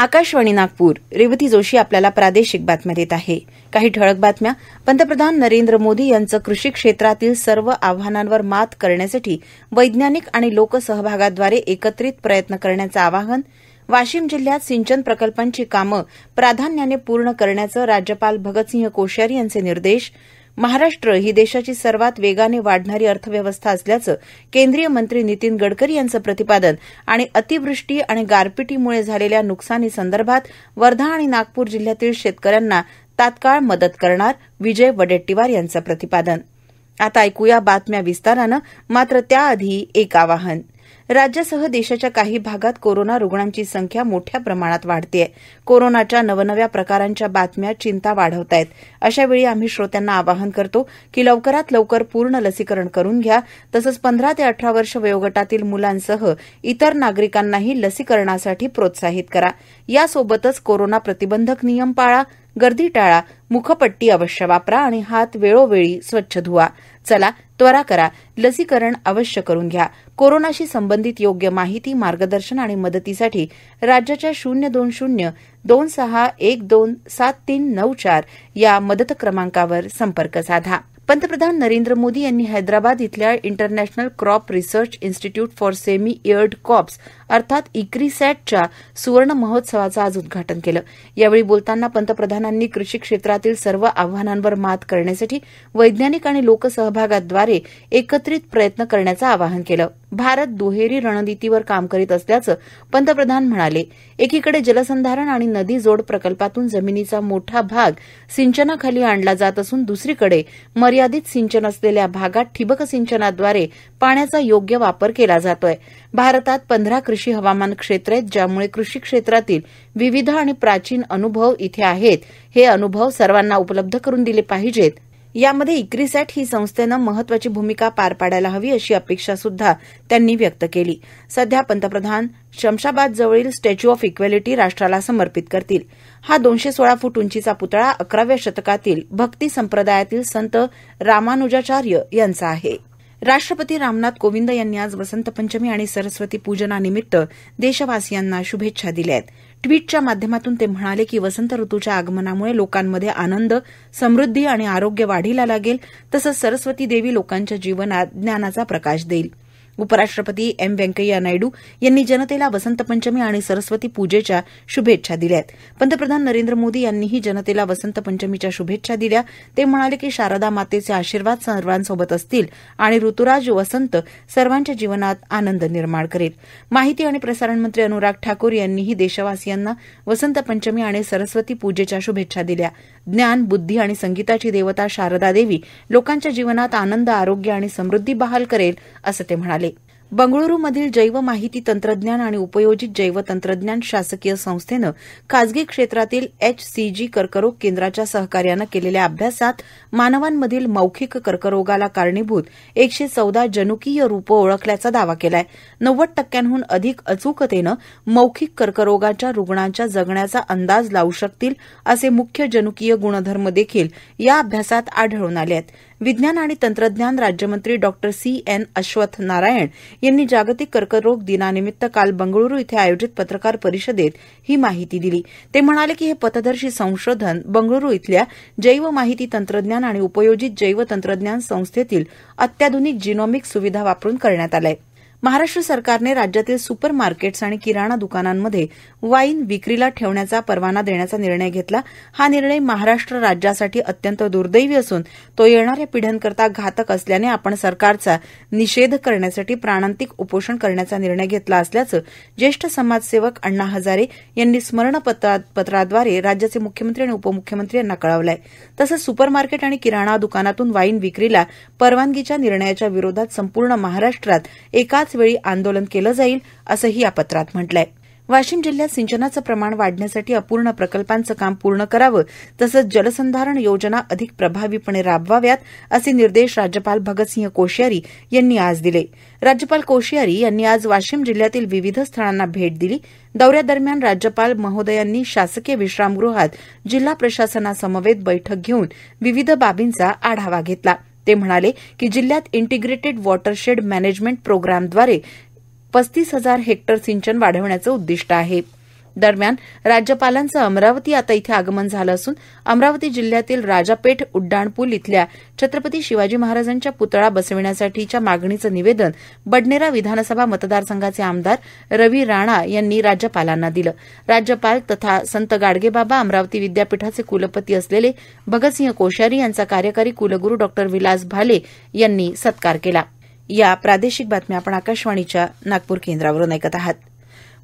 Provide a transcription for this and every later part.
आकाशवाणी नागपूर रेवती जोशी आपल्याला प्रादेशिक बातम्या देत आहे काही ठळक बातम्या पंतप्रधान नरेंद्र मोदी यांचं कृषी क्षेत्रातील सर्व आव्हानांवर मात करण्यासाठी वैज्ञानिक आणि लोकसहभागाद्वारे एकत्रित प्रयत्न करण्याचं आवाहन वाशिम जिल्ह्यात सिंचन प्रकल्पांची कामं प्राधान्याने पूर्ण करण्याचं राज्यपाल भगतसिंह कोश्यारी यांचे निर्देश महाराष्ट्र ही देशाची सर्वात वेगाने वाढणारी अर्थव्यवस्था असल्याचं केंद्रीय मंत्री नितीन गडकरी यांचं प्रतिपादन आणि अतिवृष्टी आणि गारपिटीमुळे झालेल्या नुकसानीसंदर्भात वर्धा आणि नागपूर जिल्ह्यातील शेतकऱ्यांना तात्काळ मदत करणार विजय वडेट्टीवार यांचं प्रतिपादन आता ऐकूया बातम्या विस्तारानं मात्र त्याआधी एक आवाहन राज्यासह देशाच्या काही भागात कोरोना रुग्णांची संख्या मोठ्या प्रमाणात वाढत आहे कोरोनाच्या नवनव्या प्रकारांच्या बातम्या चिंता वाढवत आहेत अशावेळी आम्ही श्रोत्यांना आवाहन करतो की लवकरात लवकर पूर्ण लसीकरण करून घ्या तसंच पंधरा ते अठरा वर्ष वयोगटातील मुलांसह इतर नागरिकांनाही लसीकरणासाठी प्रोत्साहित करा यासोबतच कोरोना प्रतिबंधक नियम पाळा गर्दी टाळा मुखपट्टी अवश्य वापरा आणि हात वेळोवेळी स्वच्छ धुवा चला त्वरा करा लसीकरण अवश्य करून घ्या कोरोनाशी संबंधित योग्य माहिती मार्गदर्शन आणि मदतीसाठी राज्याच्या शून्य दोन शून्य दोन सहा एक दोन सात तीन नऊ चार या मदत क्रमांकावर संपर्क साधा पंतप्रधान नरेंद्र मोदी यांनी हैदराबाद इथल्या international crop research institute for semi arid crops अर्थात सॅटच्या सुवर्ण महोत्सवाचं आज उद्घाटन केलं यावेळी बोलताना पंतप्रधानांनी कृषी क्षेत्रातील सर्व आव्हानांवर मात करण्यासाठी वैज्ञानिक आणि लोकसहभागाद्वारे एकत्रित प्रयत्न करण्याचं आवाहन केलं भारत दुहेरी रणनीतीवर काम करीत असल्याचं पंतप्रधान म्हणाले एकीकडे जलसंधारण आणि नदी जोड प्रकल्पातून जमिनीचा मोठा भाग सिंचनाखाली आणला जात असून दुसरीकडे मर्यादित सिंचन असलेल्या भागात ठिबक सिंचनाद्वारे पाण्याचा योग्य वापर केला जातोय भारतात पंधरा कृषी हवामान क्षेत्र आहेत ज्यामुळे कृषी क्षेत्रातील विविध आणि प्राचीन अनुभव इथे आहेत हे अनुभव सर्वांना उपलब्ध करून दिले पाहिजेत यामध्ये इक्रीसॅट ही संस्थेनं महत्वाची भूमिका पार पाडायला हवी अशी अपेक्षा सुद्धा त्यांनी व्यक्त केली सध्या पंतप्रधान शमशाबाद जवळील स्टॅच्यू ऑफ इक्वेलिटी राष्ट्राला समर्पित करतील हा दोनशे सोळा फूट उंचीचा पुतळा अकराव्या शतकातील भक्ती संप्रदायातील संत रामानुजाचार्य यांचा आहा राष्ट्रपती रामनाथ कोविंद यांनी आज वसंत पंचमी आणि सरस्वती पूजनानिमित्त देशवासियांना शुभेच्छा दिल्या आहेत ट्विटच्या माध्यमातून ते म्हणाले की वसंत ऋतूच्या आगमनामुळे लोकांमध्ये आनंद समृद्धी आणि आरोग्य वाढीला लागेल तसंच सरस्वती देवी लोकांच्या जीवनात ज्ञानाचा प्रकाश देईल उपराष्ट्रपती एम व्यंकय्या नायडू यांनी जनतेला वसंत पंचमी आणि सरस्वती पूजेच्या शुभेच्छा दिल्या पंतप्रधान नरेंद्र मोदी यांनीही जनतेला वसंत पंचमीच्या शुभेच्छा दिल्या ते म्हणाले की शारदा मातेचे आशीर्वाद सर्वांसोबत असतील आणि ऋतुराज वसंत सर्वांच्या जीवनात आनंद निर्माण करेल माहिती आणि प्रसारण मंत्री अनुराग ठाकूर यांनीही देशवासियांना वसंत पंचमी आणि सरस्वती पूजेच्या शुभेच्छा दिल्या ज्ञान बुद्धी आणि संगीताची देवता शारदा देवी लोकांच्या जीवनात आनंद आरोग्य आणि समृद्धी बहाल करेल असं ते म्हणाले मधील जैव माहिती तंत्रज्ञान आणि उपयोजित जैव तंत्रज्ञान शासकीय संस्थेनं खासगी क्षेत्रातील एचसीजी कर्करोग केंद्राच्या सहकार्यानं केलेल्या अभ्यासात मानवांमधील मौखिक कर्करोगाला कारणीभूत एकशे चौदा जनुकीय रूपं ओळखल्याचा दावा केलाय नव्वद टक्क्यांहून अधिक अचूकतेनं मौखिक कर्करोगाच्या रुग्णांच्या जगण्याचा अंदाज लावू शकतील असे मुख्य जनुकीय गुणधर्म देखील या अभ्यासात आढळून आले आहेत विज्ञान आणि तंत्रज्ञान राज्यमंत्री doctor C N Ashwath Narayan यांनी जागतिक कर्करोग दिनानिमित्त काल बंगळुरू इथं आयोजित पत्रकार परिषदेत ही माहिती दिली ते म्हणाले की हे पथदर्शी संशोधन बंगळुरू इथल्या जैव माहिती तंत्रज्ञान आणि उपयोजित जैव तंत्रज्ञान संस्थेतील अत्याधुनिक जिनॉमिक सुविधा वापरून करण्यात आलं आहे महाराष्ट्र सरकारने राज्यातील सुपर मार्केट्स आणि किराणा दुकानांमध्ये वाईन विक्रीला ठेवण्याचा परवाना देण्याचा निर्णय घेतला हा निर्णय महाराष्ट्र राज्यासाठी अत्यंत दुर्दैवी असून तो येणाऱ्या पिढ्यांकरता घातक असल्याने आपण सरकारचा निषेध करण्यासाठी प्राणांतिक उपोषण करण्याचा निर्णय घेतला असल्याचं ज्येष्ठ समाजसेवक अण्णा हजारे यांनी स्मरणपत्राद्वारे राज्याचे मुख्यमंत्री आणि उपमुख्यमंत्री यांना कळवलं आहे तसंच सुपरमार्केट आणि किराणा दुकानातून वाईन विक्रीला परवानगीच्या निर्णयाच्या विरोधात संपूर्ण महाराष्ट्रात एकाच त्याच वेळी आंदोलन केलं जाईल असंही या पत्रात म्हटलंय वाशिम जिल्ह्यात सिंचनाचं प्रमाण वाढण्यासाठी अपूर्ण प्रकल्पांचं काम पूर्ण करावं तसंच जलसंधारण योजना अधिक प्रभावीपणे राबवाव्यात असे निर्देश राज्यपाल भगतसिंह कोश्यारी यांनी आज दिले राज्यपाल कोश्यारी यांनी आज वाशिम जिल्ह्यातील विविध स्थळांना भेट दिली दौऱ्यादरम्यान राज्यपाल महोदयांनी शासकीय विश्रामगृहात जिल्हा प्रशासनासमवेत बैठक घेऊन विविध बाबींचा आढावा घेतला ते म्हणाले की जिल्ह्यात इंटिग्रेटेड वॉटरशेड मॅनेजमेंट प्रोग्रामद्वारे पस्तीस हजार हेक्टर सिंचन वाढवण्याचं उद्दिष्ट आहा दरम्यान राज्यपालांचं अमरावती आता इथं आगमन झालं असून अमरावती जिल्ह्यातील राजापेठ उड्डाणपूल इथल्या छत्रपती शिवाजी महाराजांच्या पुतळा बसविण्यासाठीच्या मागणीचं निवेदन बडनेरा विधानसभा मतदारसंघाचे आमदार रवी राणा यांनी राज्यपालांना दिलं राज्यपाल तथा संत गाडगेबाबा अमरावती विद्यापीठाचे कुलपती असलेले भगतसिंह कोश्यारी यांचा कार्यकारी कुलगुरू डॉ विलास भाले यांनी सत्कार केला या प्रादेशिक बातम्या आपण आकाशवाणीच्या नागपूर केंद्रावरून ऐकत आहात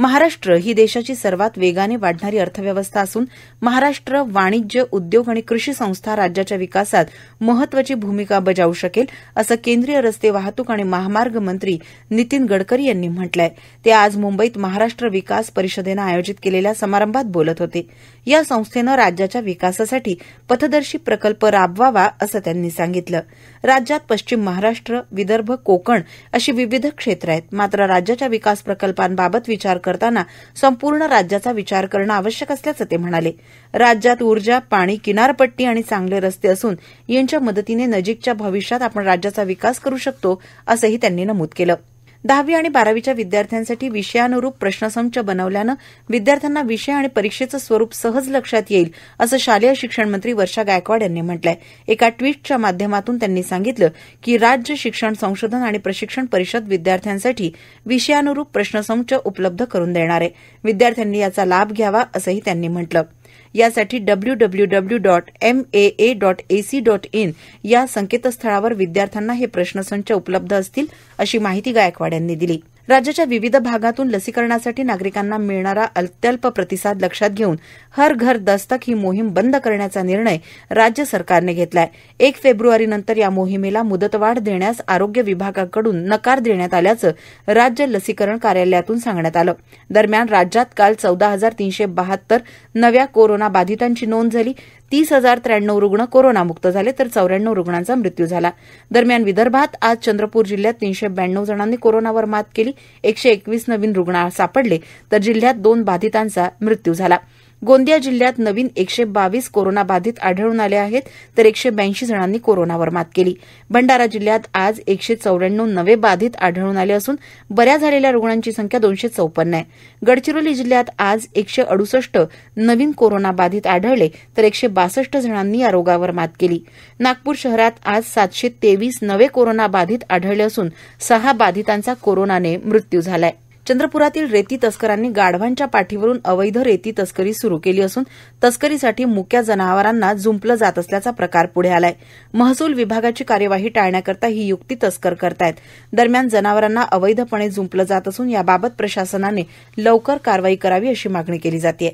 महाराष्ट्र ही देशाची सर्वात वेगाने वाढणारी अर्थव्यवस्था असून महाराष्ट्र वाणिज्य उद्योग आणि कृषी संस्था राज्याच्या विकासात महत्वाची भूमिका बजावू शकेल असं केंद्रीय रस्ते वाहतूक आणि महामार्ग मंत्री नितीन गडकरी यांनी म्हटलं ते आज मुंबईत महाराष्ट्र विकास परिषदेनं आयोजित केलेल्या समारंभात बोलत होते या संस्थेनं राज्याच्या विकासासाठी पथदर्शी प्रकल्प राबवावा असं त्यांनी सांगितलं राज्यात पश्चिम महाराष्ट्र विदर्भ कोकण अशी विविध क्षेत्र आहेत मात्र राज्याच्या विकास प्रकल्पांबाबत विचार करताना संपूर्ण राज्याचा विचार करणं आवश्यक असल्याचं ते म्हणाले राज्यात ऊर्जा पाणी किनारपट्टी आणि चांगले रस्ते असून यांच्या मदतीने नजीकच्या भविष्यात आपण राज्याचा विकास करू शकतो असंही त्यांनी नमूद केलं दहावी आणि बारावीच्या विद्यार्थ्यांसाठी विषयानुरूप प्रश्नसंच बनवल्यानं विद्यार्थ्यांना विषय आणि परीक्षेचं स्वरूप सहज लक्षात येईल असं शालेय शिक्षण मंत्री वर्षा गायकवाड यांनी म्हटलंय एका ट्विटच्या माध्यमातून त्यांनी सांगितलं की राज्य शिक्षण संशोधन आणि प्रशिक्षण परिषद विद्यार्थ्यांसाठी विषयानुरूप प्रश्नसंच उपलब्ध करून देणार आहे विद्यार्थ्यांनी याचा लाभ घ्यावा असंही त्यांनी म्हटलं आहे यासाठी W W W dot M A dot dot in या संकेतस्थळावर विद्यार्थ्यांना हे प्रश्नसंच उपलब्ध असतील अशी माहिती गायकवाड यांनी दिली राज्याच्या विविध भागातून लसीकरणासाठी नागरिकांना मिळणारा अत्यल्प प्रतिसाद लक्षात घेऊन हर घर दस्तक ही मोहीम बंद करण्याचा निर्णय राज्य सरकारनं घेतला आहे एक फेब्रवारीनंतर या मोहिमेला मुदतवाढ देण्यास आरोग्य विभागाकडून नकार देण्यात आल्याचं राज्य लसीकरण कार्यालयातून सांगण्यात आलं दरम्यान राज्यात काल चौदा हजार तीनशे बहात्तर नव्या कोरोना बाधितांची नोंद झाली तीस हजार त्र्याण्णव रुग्ण कोरोनामुक्त झाले तर चौऱ्याण्णव रुग्णांचा मृत्यू झाला दरम्यान विदर्भात आज चंद्रपूर जिल्ह्यात तीनशे ब्याण्णव जणांनी कोरोनावर मात केली एकशे एकवीस नवीन रुग्ण सापडले तर जिल्ह्यात दोन बाधितांचा मृत्यू झाला गोंदिया जिल्ह्यात नवीन एकशे बावीस कोरोनाबाधित आढळून आले आहेत तर एकशे ब्याऐंशी जणांनी कोरोनावर मात केली भंडारा जिल्ह्यात आज एकशे चौऱ्याण्णव नवे बाधित आढळून आले असून बऱ्या झालेल्या रुग्णांची संख्या दोनशे चौपन्न आहे गडचिरोली जिल्ह्यात आज एकशे अडुसष्ट नवीन कोरोनाबाधित आढळले तर एकशे बासष्ट जणांनी या रोगावर मात केली नागपूर शहरात आज सातशे तेवीस नवे कोरोनाबाधित आढळले असून सहा बाधितांचा कोरोनाने मृत्यू झाला आहे चंद्रप्रातील रेती तस्करांनी गाढवांच्या पाठीवरून अवैध रेती तस्करी सुरू केली असून तस्करीसाठी मुक्या जनावरांना जुंपलं जात असल्याचा प्रकार पुढे आलाय महसूल विभागाची कार्यवाही टाळण्याकरता ही युक्ती तस्कर करत आहेत दरम्यान जनावरांना अवैधपणे झुंपलं जात असून याबाबत प्रशासनाने लवकर कारवाई करावी अशी मागणी केली जात आहे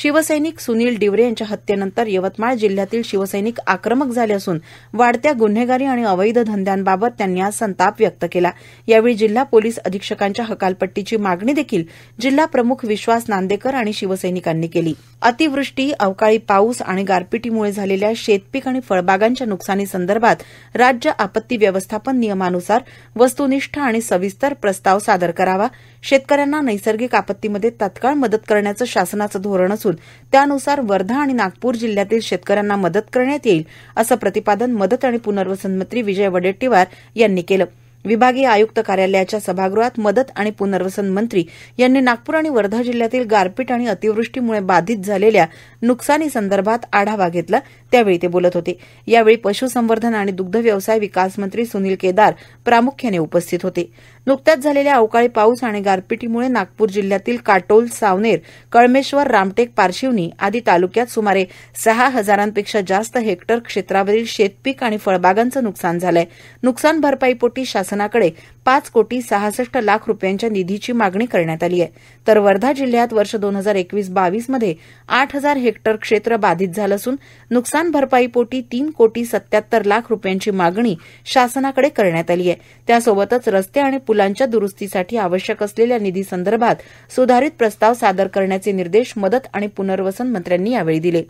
शिवसैनिक सुनील डिवरे यांच्या हत्येनंतर यवतमाळ जिल्ह्यातील शिवसैनिक आक्रमक झाले असून वाढत्या गुन्हेगारी आणि अवैध धंद्यांबाबत त्यांनी आज संताप व्यक्त केला यावेळी जिल्हा पोलीस अधीक्षकांच्या हकालपट्टीची मागणी देखील जिल्हा प्रमुख विश्वास नांदेकर आणि शिवसैनिकांनी केली अतिवृष्टी अवकाळी पाऊस आणि गारपिटीमुळे झालेल्या शेतपीक आणि फळबागांच्या नुकसानीसंदर्भात राज्य आपत्ती व्यवस्थापन नियमानुसार वस्तुनिष्ठ आणि सविस्तर प्रस्ताव सादर करावा शेतकऱ्यांना नैसर्गिक आपत्तीमध्ये तत्काळ मदत करण्याचं शासनाचं धोरण असून त्यानुसार वर्धा आणि नागपूर जिल्ह्यातील शेतकऱ्यांना मदत करण्यात येईल असं प्रतिपादन मदत आणि प्नर्वसन मंत्री विजय वडेट्टीवार यांनी केलं विभागीय आय्क्त कार्यालयाच्या सभागृहात मदत आणि प्नर्वसन मंत्री यांनी नागपूर आणि वर्धा जिल्ह्यातील गारपीट आणि अतिवृष्टीमुळे बाधित झालेल्या न्कसानीसंदर्भात आढावा घेतला त्यावेळी ते बोलत होते यावेळी पश्संवर्धन आणि व्यवसाय विकास मंत्री सुनील केदार प्रामुख्याने उपस्थित होते नुकत्याच झालेल्या अवकाळी पाऊस आणि गारपिटीमुळे नागपूर जिल्ह्यातील काटोल सावनेर कळमेश्वर रामटेक पारशिवनी आदी तालुक्यात सुमारे सहा हजारांपेक्षा जास्त हेक्टर क्षेत्रावरील शेतपीक आणि फळबागांचं नुकसान झालं आहे न्कसान भरपाईपोटी शासन शासनाकडे पाच कोटी सहासष्ट लाख रुपयांच्या निधीची मागणी करण्यात आली आहे तर वर्धा जिल्ह्यात वर्ष दोन हजार एकवीस बावीस मध्ये आठ हजार हेक्टर क्षेत्र बाधित झालं असून नुकसान भरपाईपोटी तीन कोटी सत्याहत्तर लाख रुपयांची मागणी शासनाकडे करण्यात आली आहे त्यासोबतच रस्ते आणि पुलांच्या दुरुस्तीसाठी आवश्यक असलेल्या निधीसंदर्भात सुधारित प्रस्ताव सादर करण्याचे निर्देश मदत आणि पुनर्वसन मंत्र्यांनी यावेळी दिलेत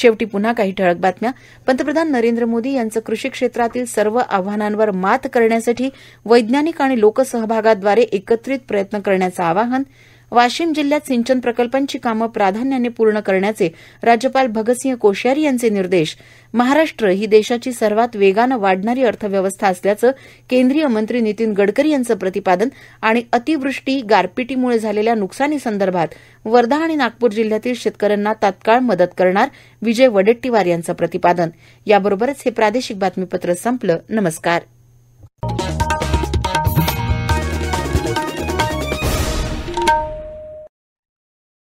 शेवटी पुन्हा काही ठळक बातम्या पंतप्रधान नरेंद्र मोदी यांचं कृषी क्षेत्रातील सर्व आव्हानांवर मात करण्यासाठी वैज्ञानिक आणि लोकसहभागाद्वारे एकत्रित प्रयत्न करण्याचं आवाहन वाशिम जिल्ह्यात सिंचन प्रकल्पांची कामं प्राधान्याने पूर्ण करण्याचे राज्यपाल भगतसिंह कोश्यारी यांचे निर्देश महाराष्ट्र ही देशाची सर्वात वेगानं वाढणारी अर्थव्यवस्था असल्याचं केंद्रीय मंत्री नितीन गडकरी यांचं प्रतिपादन आणि अतिवृष्टी गारपिटीमुळे झालेल्या नुकसानीसंदर्भात वर्धा आणि नागपूर जिल्ह्यातील शेतकऱ्यांना तात्काळ मदत करणार विजय वडेट्टीवार यांचं प्रतिपादन याबरोबरच हे प्रादेशिक बातमीपत्र संपलं नमस्कार